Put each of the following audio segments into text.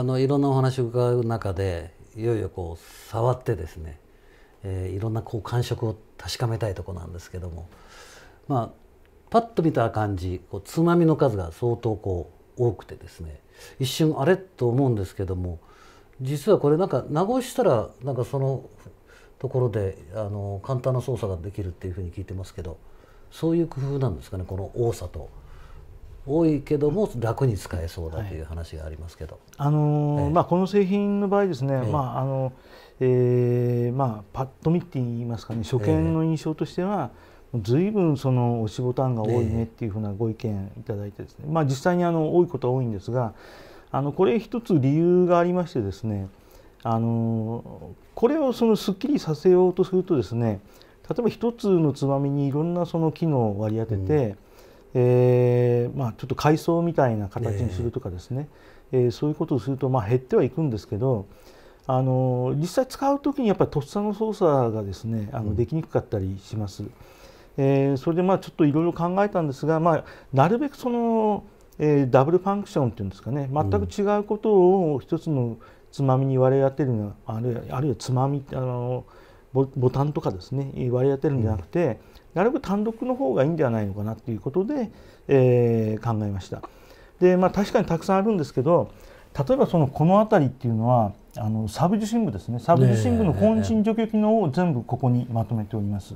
あのいろんなお話を伺う中でいよいよこう触ってですね、えー、いろんなこう感触を確かめたいとこなんですけどもまあパッと見た感じこうつまみの数が相当こう多くてですね一瞬あれと思うんですけども実はこれなんか名越したらなんかそのところであの簡単な操作ができるっていうふうに聞いてますけどそういう工夫なんですかねこの多さと。多いけども楽に使えそうだという話がありますけど、はい、あのーえー、まあ、この製品の場合ですね、えー、まああのえーまあ、パッと見って言いますかね初見の印象としては、えー、随分その押しボタンが多いねっていうふうなご意見いただいてですね、まあ、実際にあの多いことは多いんですがあのこれ一つ理由がありましてですねあのこれをそのすっきりさせようとするとですね例えば一つのつまみにいろんなその機能を割り当てて、うんえーまあ、ちょっと改装みたいな形にするとかですね、えー、えー、そういうことをすると、まあ、減ってはいくんですけどあの実際使う時にやっぱりとっさの操作がですねあのできにくかったりします。うん、えー、それでまあちょっといろいろ考えたんですが、まあ、なるべくその、えー、ダブルファンクションっていうんですかね全く違うことを一つのつまみに割り当てるのはあるいはつまみあのボボタンとかですね割り当てるんじゃなくて、うんなるべく単独の方がいいんではないのかなっていうことで、えー、考えました。でまあ、確かにたくさんあるんですけど例えばそのこの辺りっていうのはあのサブ受信部ですねサブ受信部の本心除去機能を全部ここにまとめております。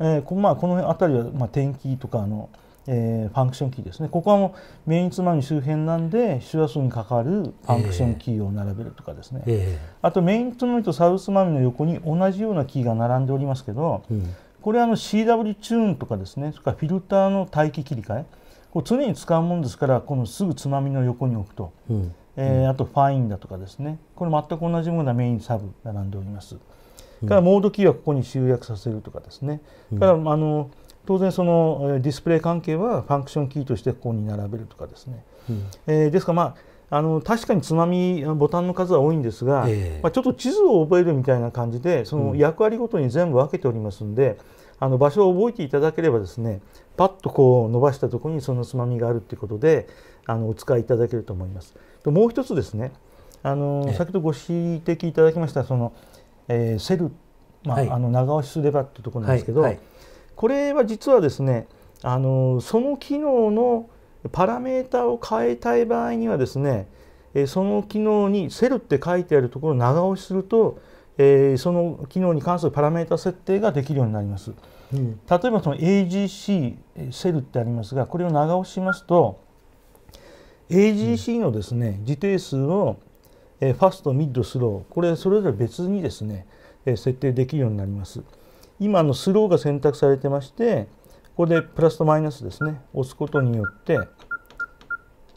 えー、えこまあ、この辺りは、まあ、天気とかの、えー、ファンクションキーですねここはもうメインつまみ周辺なんで周波数にかかるファンクションキーを並べるとかですね、えーえー、あとメインつまみとサブつまみの横に同じようなキーが並んでおりますけど、うんこれはあの CW チューンとかですねそれからフィルターの待機切り替えこう常に使うもんですからこのすぐつまみの横に置くと、うん、えー、あとファインだとかですねこれ全く同じものがメインサブ並んでおります。からモードキーはここに集約させるとかですね、うん、からあの当然そのディスプレイ関係はファンクションキーとしてここに並べるとかですね、うん、えー、ですからまああの確かにつまみボタンの数は多いんですが、えー、まあ、ちょっと地図を覚えるみたいな感じでその役割ごとに全部分けておりますんで、うん、あの場所を覚えていただければですねパッとこう伸ばしたところにそのつまみがあるということであのお使いいただけると思います。ともう一つですねあの、えー、先ほどご指摘いただきましたその、えー、セル、まあ、はい、あの長押しすればっていうところなんですけど、はいはい、これは実はですねあのその機能のパラメータを変えたい場合にはですねその機能に「セル」って書いてあるところを長押しするとその機能に関するパラメータ設定ができるようになります。うん、例えばその AGC セルってありますがこれを長押ししますと AGC のですね、時自定数をファストミッドスローこれそれぞれ別にですね設定できるようになります。今のスローが選択されてましてここでプラスとマイナスですね押すことによって、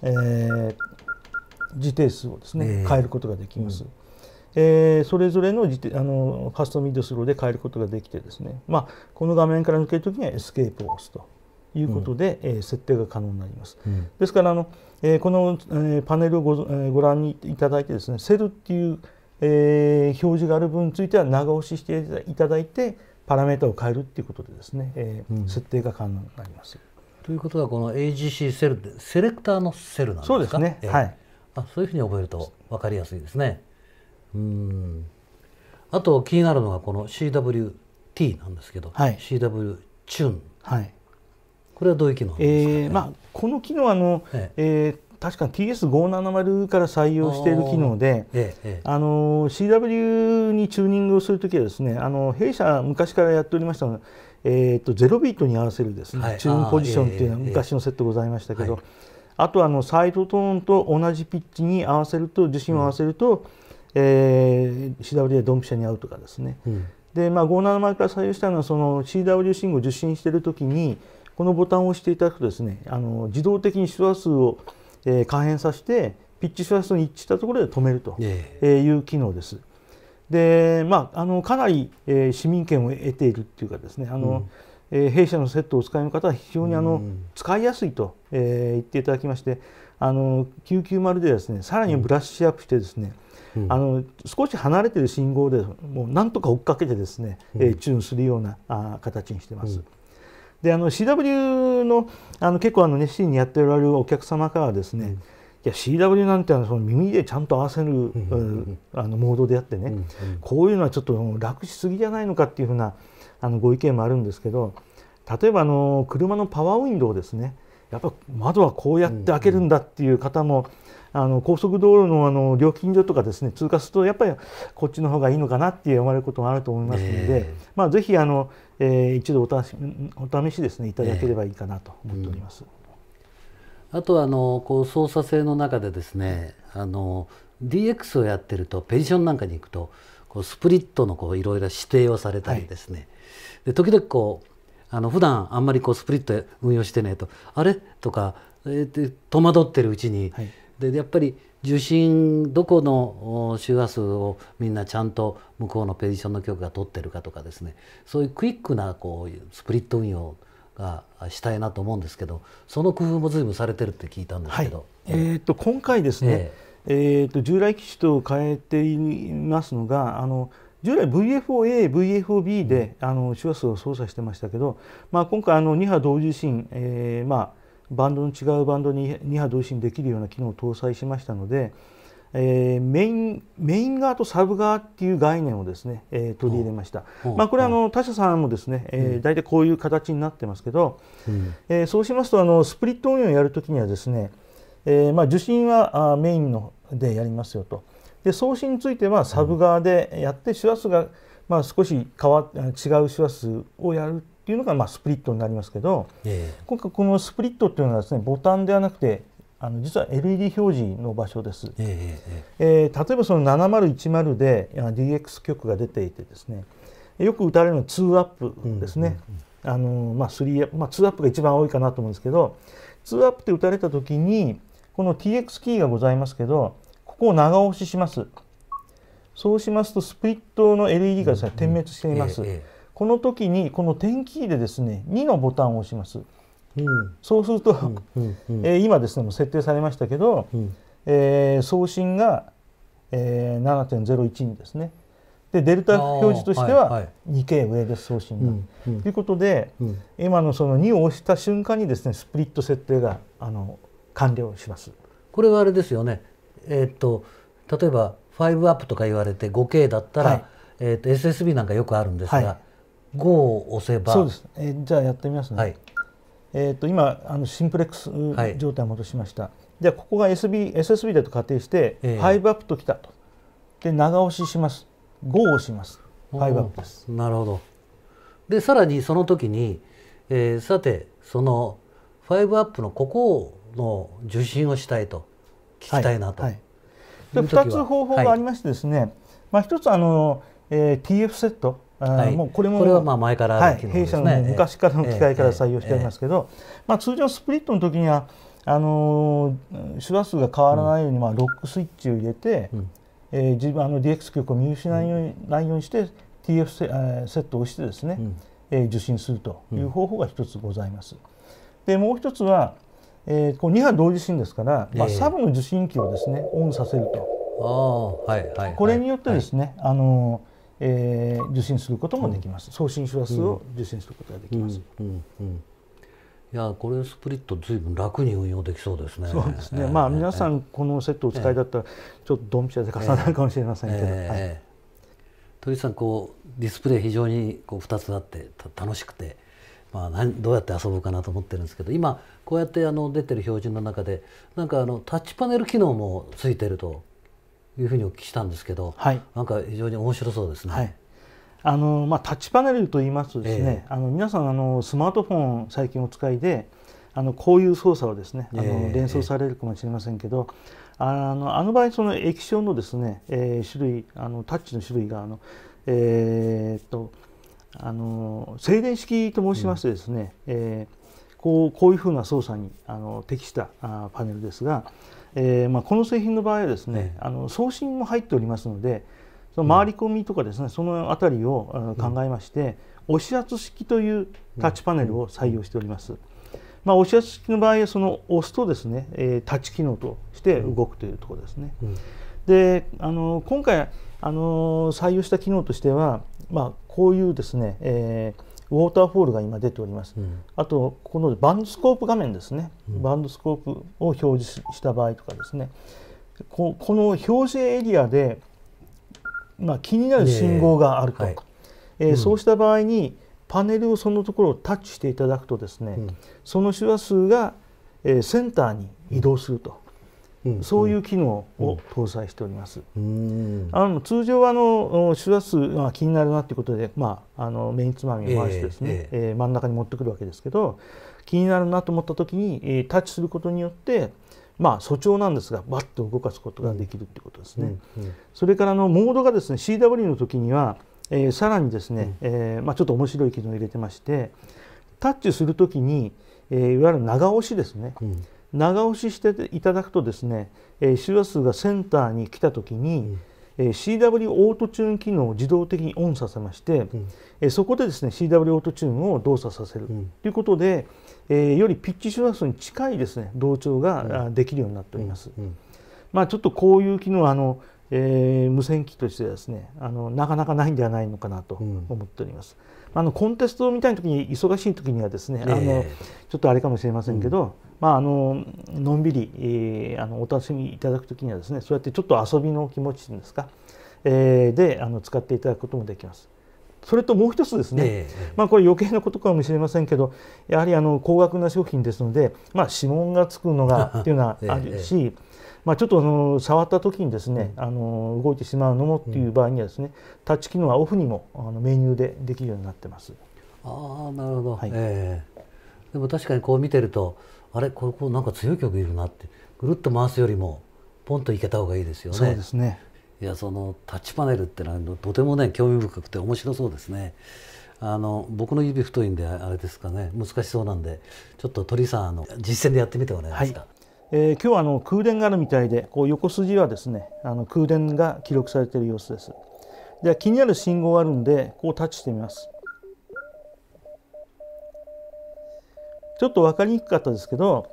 えー、時定数をですね、変えることができます。うん、えー、それぞれのあのファストミッドスローで変えることができてですね、まあ、この画面から抜けるときにはエスケープを押すということで、うん、えー、設定が可能になります。うん、ですからあの、えー、この、えパネルをご,、えー、ご覧にいただいてですねセルっていう、え表示がある分については長押ししていただいてパラメータを変えるっていうことでですね、えー、うん、設定が可能になります。ということはこの AGC セルってセレクターのセルなんですかそうですね、えー、はい、あそういうふうに覚えると分かりやすいですね。うんあと気になるのがこの CWT なんですけど、はい、CW チューン、はい、これはどういう機能ですか、ね、えー、まあ、この機能あの、えええー、確か TS570 から採用している機能で、ええ、あの CW にチューニングをするときはですねあの弊社昔からやっておりましたので、えーと、ゼ0ビートに合わせるですね、はい、チューンポジションっていうのは昔のセットございましたけど、え、あとあのサイドトーンと同じピッチに合わせると受信を合わせると、うん、えー、CW でドンピシャに合うとかですね、うん、で、まあ、570から採用したのはその CW 信号を受信しているときにこのボタンを押していただくとですねあの自動的に周波数をえー、可変させてピッチスラースと一致したところで止めるという機能です。でまあ、あのかなり、えー、市民権を得ているっていうかですねあの、うん、え弊社のセットをお使いの方は非常にあの、使いやすいと、えー、言っていただきましてあの990でですねさらにブラッシュアップしてですね、うん、あの少し離れてる信号でもうなんとか追っかけてですね、うん、えー、チューンするようなあ形にしてます。であの CW のあの結構あの熱心にやっておられるお客様からはですね、うん、いや CW なんてのその耳でちゃんと合わせる、あのモードであってね、こういうのはちょっと楽しすぎじゃないのかっていうふうなあのご意見もあるんですけど例えばあの車のパワーウィンドウですねやっぱ窓はこうやって開けるんだっていう方も、あの高速道路のあの料金所とかですね通過するとやっぱりこっちの方がいいのかなって思われることもあると思いますので、まあ、ぜひあのえー、一度お試しお試しですねいただければいいかなと思っております。うん、あとはあのこう操作性の中でですねあの DX をやってるとペジションなんかに行くとこうスプリットのこういろいろ指定をされたりですね、はい、で時々こうあの普段あんまりこうスプリット運用してねとあれとか、えー、戸惑ってるうちに、はいでやっぱり受信どこの周波数をみんなちゃんと向こうのペディションの局が取ってるかとかですねそういうクイックなこうスプリット運用がしたいなと思うんですけどその工夫も随分されてるって聞いたんですけど、はい、えー、と今回ですね、えー、えー、と従来機種と変えていますのがあの従来 VFOA、VFOB であの周波数を操作してましたけど、まあ、今回あの2波同時受信、えー、まあバンドの違うバンドに2波同時にできるような機能を搭載しましたので、えー、メインメイン側とサブ側っていう概念をですね、えー、取り入れました、まあ、これはあの他社さんもですね、えー、大体こういう形になってますけど、うん、えー、そうしますとあのスプリットオンをやるときにはですね、えーまあ、受信はあメインのでやりますよとで送信についてはサブ側でやって手話数が、まあ、少し変わ違う手話数をやるっていうのがまあスプリットになりますけど、えー、今回このスプリットっていうのはですねボタンではなくてあの実は LED 表示の場所です、えー、えー、例えばその7010で DX 局が出ていてですねよく打たれるのは2アップですね、あのまあまあ、2アップが一番多いかなと思うんですけど2アップって打たれた時にこの TX キーがございますけどここを長押ししますそうしますとスプリットの LED がです、ね、点滅しています、えーこの時にこの点キーでですね2のボタンを押します。うん、そうすると、うんうん、えー、今ですね設定されましたけど、うん、えー、送信が、えー、7 0 1にですね。でデルタ表示としては 2K 上です送信が。と、はいはい、いうことで、うん、今のその2を押した瞬間にですねスプリット設定があの完了します。これはあれですよね。えっと例えば5アップとか言われて 5K だったら、はい、えっと SSB なんかよくあるんですが。5を押せばそうです、えー、じゃあやってみますね、はい、えーと、今あのシンプレックス状態戻しました、はい、じゃあここが SB SSB だと仮定して、えー、5アップときたとで長押しします5を押します5アップですなるほどでさらにその時に、えー、さてその5アップのここの受信をしたいと聞きたいなと、はいはい、2つ方法がありましてですね、はい、まあ、1つあの、えー、TF セットはい、もうこれもこれはまあ前から、ね、弊社の昔からの機械から採用してありますけど、まあ、通常スプリットの時にはあの手話数が変わらないように、まあ、ロックスイッチを入れて、うんえー、自分あの DX 局を見失いように,、ないようにして TF セ,、えー、セットをしてですね、うんえー、受信するという方法が一つございます。でもう一つは、えー、こう2波同時進ですから、まあ、サブの受信機をですね、オンさせると。あはいはい、これによってですね、あのーえー、受信することもできます、送信周波数を受信することができます。うんうんいやこれスプリットずいぶん楽に運用できそうですね。そうですね。えー、まあ、えー、皆さんこのセットお使いだったら、ちょっとドンピシャで重なるかもしれませんけど。えーはい、鳥さんこうディスプレイ非常にこう二つあって楽しくて、まあ何どうやって遊ぼうかなと思ってるんですけど、今こうやってあの出てる標準の中でなんかあのタッチパネル機能もついてると。いうふうにお聞きしたんですけど、はい、なんか非常に面白そうですね。はい、あのまあ、タッチパネルといいますとですね、えー、あの皆さんあのスマートフォン最近お使いであのこういう操作をですねあの連想されるかもしれませんけど、あのあの場合その液晶のですね、えー、種類あのタッチの種類があの、えー、っとあの静電式と申しましてですね、うん、えー、こうこういうふうな操作にあの適したあパネルですがえーまあ、この製品の場合はですね、あの送信も入っておりますのでその回り込みとかですね、うん、その辺りを考えまして、うん、押し圧式というタッチパネルを採用しております。まあ、押し圧式の場合はその押すとですね、えー、タッチ機能として動くというところですね。うん、であの今回あの採用した機能としては、まあ、こういうですね、えーウォーターフォールが今出ております、うん、あとこのバンドスコープ画面ですね、うん、バンドスコープを表示した場合とかですねここの表示エリアで、まあ、気になる信号があると、ね、はい、えーそうした場合にパネルをそのところをタッチしていただくとですね、その周波数が、えー、センターに移動すると、そういう機能を搭載しております。あの通常はあの周波数が気になるなということで、まあ、あのメインつまみを回してですね、えー、えー、真ん中に持ってくるわけですけど気になるなと思った時に、えタッチすることによってまあ、素調なんですがバッと動かすことができるということですね。うんうん、それからのモードがですね CW の時には、えー、さらにですね、うん、えー、まあ、ちょっと面白い機能を入れてましてタッチする時に、えー、いわゆる長押しですね、うん長押ししていただくとですね、えー、周波数がセンターに来た時に、うん、えー、CW オートチューン機能を自動的にオンさせまして、うん、えー、そこでですね CW オートチューンを動作させる、うん、ということで、えよりピッチ周波数に近いですね同調が、できるようになっております。まあ、ちょっとこういう機能あのえ無線機としてですねあのなかなかないんではないのかなと思っております。うんあのコンテストみたいな時に忙しい時にはですね、あのちょっとあれかもしれませんけど、まあ、あののんびり、えー、あのお楽しみいただく時にはですねそうやってちょっと遊びの気持ちうんですか、えー、であの使っていただくこともできます。それともう一つですね、えまあ、これ余計なことかもしれませんけどやはりあの高額な商品ですので、まあ、指紋がつくのがっていうのは あるし、えまあ、ちょっとあの触った時にですね、あの動いてしまうのもっていう場合にはですね、タッチ機能はオフにもあのメニューでできるようになってます。ああなるほど、はい、えー、でも確かにこう見てるとあれここなんか強い曲いるなってぐるっと回すよりもポンといけた方がいいですよね。そうですねいやそのタッチパネルってのはとてもね興味深くて面白そうですね。あの僕の指太いんであれですかね難しそうなんでちょっと鳥さんあの実践でやってみてもらえますか。はいえー、今日はあの空電があるみたいでこう横筋はですねあの空電が記録されている様子です。では気になる信号があるんでこうタッチしてみます。ちょっと分かりにくかったですけど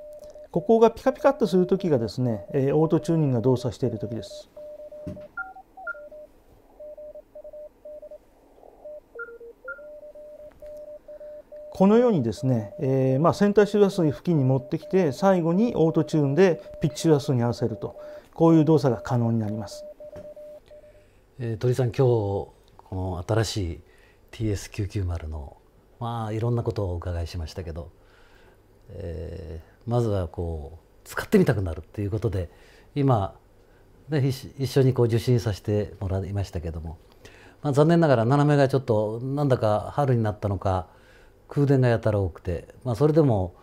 ここがピカピカっとする時がですね、えー、オートチューニングが動作している時です。このようにですね、えー、まあ、センターシュラス付近に持ってきて最後にオートチューンでピッチシュラスに合わせるとこういう動作が可能になります。えー、鳥さん今日この新しい TS990 のまあいろんなことをお伺いしましたけど、えー、まずはこう使ってみたくなるっていうことで今で一緒にこう受診させてもらいましたけども、まあ、残念ながら斜めがちょっとなんだか春になったのか空電がやたら多くて、まあ、それでも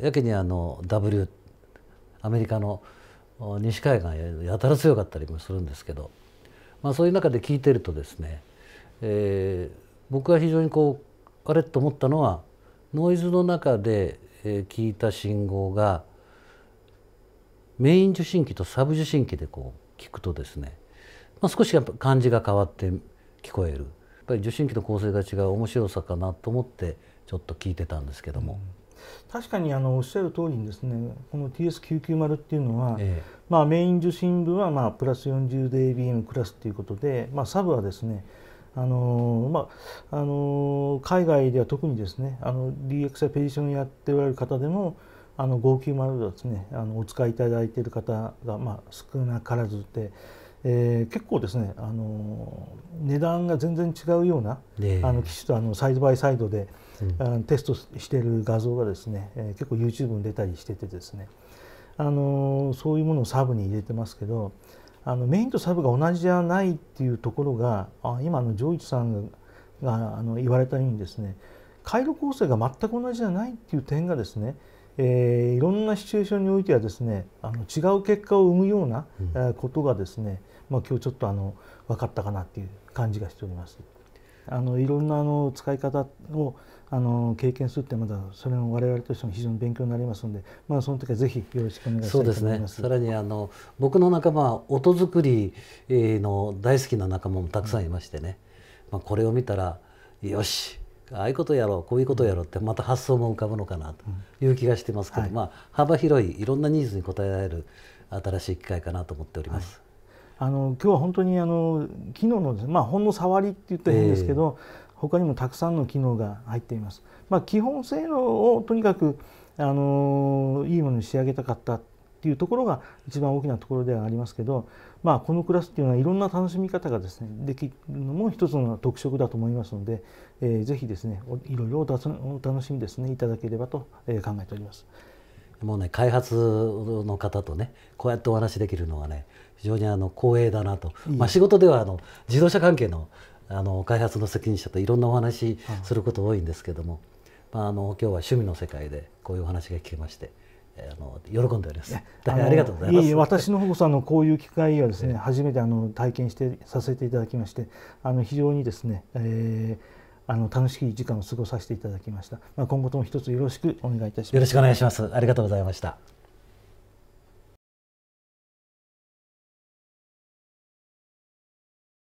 やけにあの W アメリカの西海岸やたら強かったりもするんですけど、まあ、そういう中で聞いてるとですね、えー、僕は非常にこうあれと思ったのはノイズの中で聞いた信号がメイン受信機とサブ受信機でこう聞くとですね、まあ、少しやっぱ感じが変わって聞こえる。っぱり受信機の構成が違う面白さかなと思ってちょっと聞いてたんですけども。うん、確かにあのおっしゃる通りにですねこの TS990 っていうのは、ええ、まあ、メイン受信部はまあプラス 40dBm クラスということで、まあ、サブはですねあのまああの海外では特にですねあの DX やペディションやっておられる方でもあの590ですねあのお使いいただいている方が、まあ、少なからずで。えー、結構ですねあの値段が全然違うような、ね、あの機種とあのサイドバイサイドで、うん、テストしてる画像がですね、えー、結構 YouTube に出たりしててですねあのそういうものをサブに入れてますけどあのメインとサブが同じじゃないっていうところがあ今の上一さんがあの言われたようにですね回路構成が全く同じじゃないっていう点がですねえー、いろんなシチュエーションにおいてはですねあの違う結果を生むようなことがですね、うんまあ、今日ちょっとあの分かったかなっていう感じがしております。あのいろんなあの使い方をあの経験するってまだそれも我々としても非常に勉強になりますので、まあ、その時はぜひよろしくお願いしますすさらにあの僕の仲間は音作りの大好きな仲間もたくさんいましてね、うん、まあ、これを見たらよしああいうことやろうこういうことやろうってまた発想も浮かぶのかなという気がしてますけど、うんはい、まあ、幅広いいろんなニーズに応えられる新しい機会かなと思っております。はいあの今日は本当にあの機能のです、ね、まあ、ほんの触りって言ったら変ですけど、えー、他にもたくさんの機能が入っています。まあ、基本性能をとにかくあのいいものに仕上げたかったっていうところが一番大きなところではありますけど、まあ、このクラスっていうのはいろんな楽しみ方がですねできるのも一つの特色だと思いますので、えー、ぜひですねいろいろお楽しみですねいただければと考えております。もうね開発の方とねこうやってお話できるのはね非常にあの光栄だなと、まあ、仕事ではあの自動車関係のあの開発の責任者といろんなお話すること多いんですけども、まあ、あの今日は趣味の世界でこういうお話が聞けまして。あの喜んでおります。ありがとうございます。いい私の方こそあのこういう機会はですね、初めてあの体験してさせていただきまして、あの非常にですね、えー、あの楽しい時間を過ごさせていただきました。まあ今後とも一つよろしくお願いいたします。よろしくお願いします。ありがとうございました。